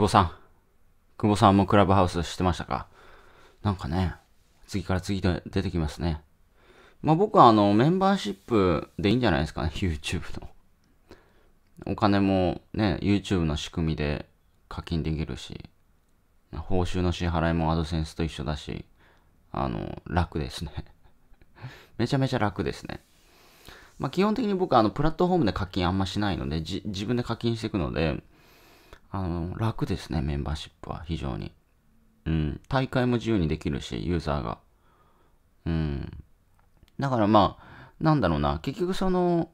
久保さん。久保さんもクラブハウスしてましたかなんかね、次から次と出てきますね。まあ僕はあの、メンバーシップでいいんじゃないですかね、YouTube の。お金もね、YouTube の仕組みで課金できるし、報酬の支払いもアドセンスと一緒だし、あの、楽ですね。めちゃめちゃ楽ですね。まあ基本的に僕はあの、プラットフォームで課金あんましないので、自分で課金していくので、あの、楽ですね、メンバーシップは非常に。うん、大会も自由にできるし、ユーザーが。うん。だからまあ、なんだろうな、結局その、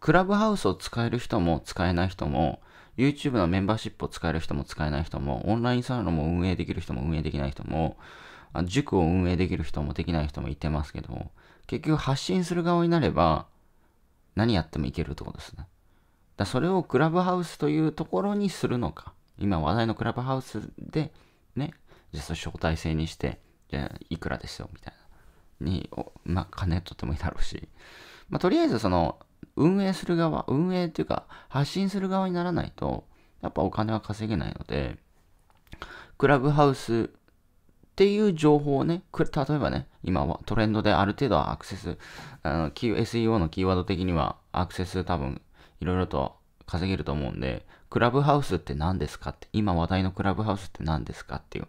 クラブハウスを使える人も使えない人も、YouTube のメンバーシップを使える人も使えない人も、オンラインサロンも運営できる人も運営できない人も、塾を運営できる人もできない人もいてますけど、結局発信する側になれば、何やってもいけるってことですね。だそれをクラブハウスというところにするのか。今話題のクラブハウスで、ね、じゃ招待制にして、じゃあいくらですよ、みたいな。に、まあ、金取ってもいいだろうし。まあ、とりあえずその、運営する側、運営っていうか、発信する側にならないと、やっぱお金は稼げないので、クラブハウスっていう情報をね、例えばね、今はトレンドである程度アクセス、あの、SEO のキーワード的にはアクセス多分いろいろと稼げると思うんで、クラブハウスって何ですかって、今話題のクラブハウスって何ですかっていう。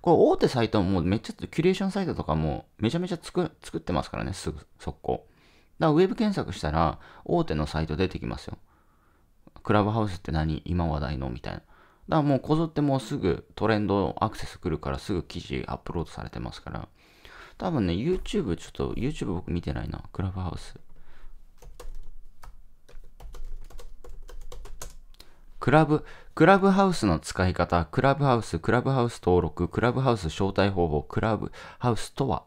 これ大手サイトもめっちゃ、キュレーションサイトとかもめちゃめちゃ作作ってますからね、すぐ、速攻。だからウェブ検索したら大手のサイト出てきますよ。クラブハウスって何今話題のみたいな。だからもうこぞってもうすぐトレンドアクセス来るからすぐ記事アップロードされてますから。多分ね、YouTube ちょっと、YouTube 僕見てないな。クラブハウス。クラブ、クラブハウスの使い方、クラブハウス、クラブハウス登録、クラブハウス招待方法、クラブハウスとは、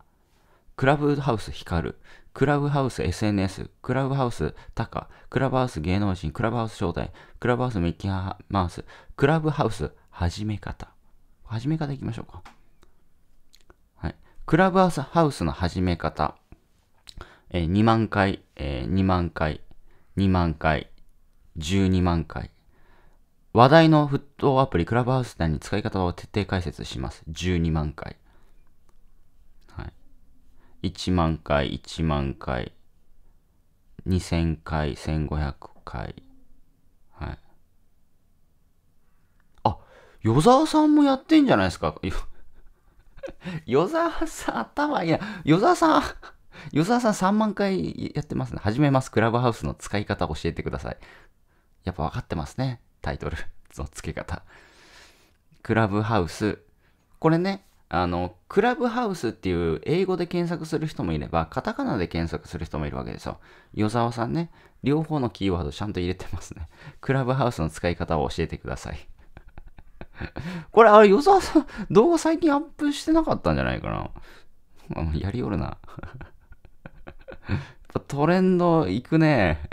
クラブハウス光る、クラブハウス SNS、クラブハウスタカ、クラブハウス芸能人、クラブハウス招待、クラブハウスミッキーマウス、クラブハウス始め方。始め方いきましょうか。はい。クラブハウスハウスの始め方。えー、2万回、えー、2万回、2万回、12万回。話題の沸騰アプリ、クラブハウス内に使い方を徹底解説します。12万回。はい。1万回、1万回、2000回、1500回。はい。あ、与沢さんもやってんじゃないですか。与沢さん、頭いや、与沢さん、与沢さん3万回やってますね。始めます。クラブハウスの使い方教えてください。やっぱ分かってますね。タイトル の付け方。クラブハウス。これね、あの、クラブハウスっていう英語で検索する人もいれば、カタカナで検索する人もいるわけですよ。与沢さんね、両方のキーワードちゃんと入れてますね。クラブハウスの使い方を教えてください。これ、あれ、与沢さん、動画最近アップしてなかったんじゃないかな。やりよるな。トレンド行くね。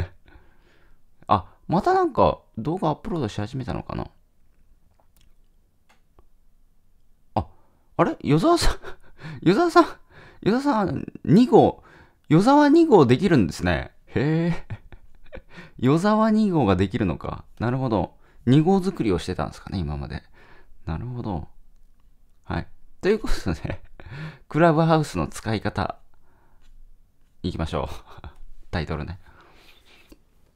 あ、またなんか、動画アップロードし始めたのかなあ、あれ 与沢さん、与沢さん、与沢さん2号、与沢2号できるんですね。へえ。与沢2号ができるのか。なるほど。2号作りをしてたんですかね、今まで。なるほど。はい。ということで、ね、クラブハウスの使い方、いきましょう。タイトルね。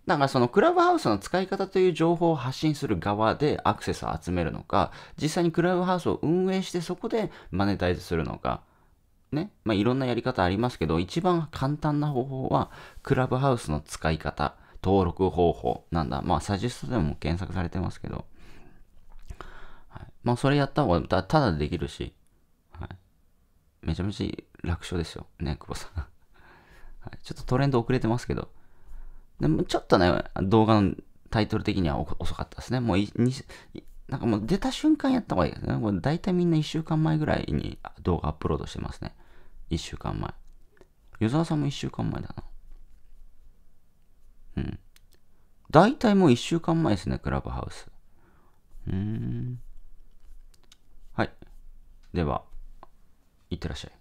だからそのクラブハウスの使い方という情報を発信する側でアクセスを集めるのか、実際にクラブハウスを運営してそこでマネタイズするのか、ね、まあ、いろんなやり方ありますけど、一番簡単な方法は、クラブハウスの使い方、登録方法、なんだ、まあ、サジェストでも検索されてますけど、はい、まあ、それやった方がただでできるし、はい、めちゃめちゃ楽勝ですよ、ね、久保さん、はい。ちょっとトレンド遅れてますけど、でもちょっとね、動画のタイトル的には遅かったですね。もうなんかもう出た瞬間やった方がいいですね。大体みんな1週間前ぐらいに動画アップロードしてますね。1週間前。与沢さんも1週間前だな。うん。大体もう1週間前ですね、クラブハウス。うーん。はい。では、いってらっしゃい。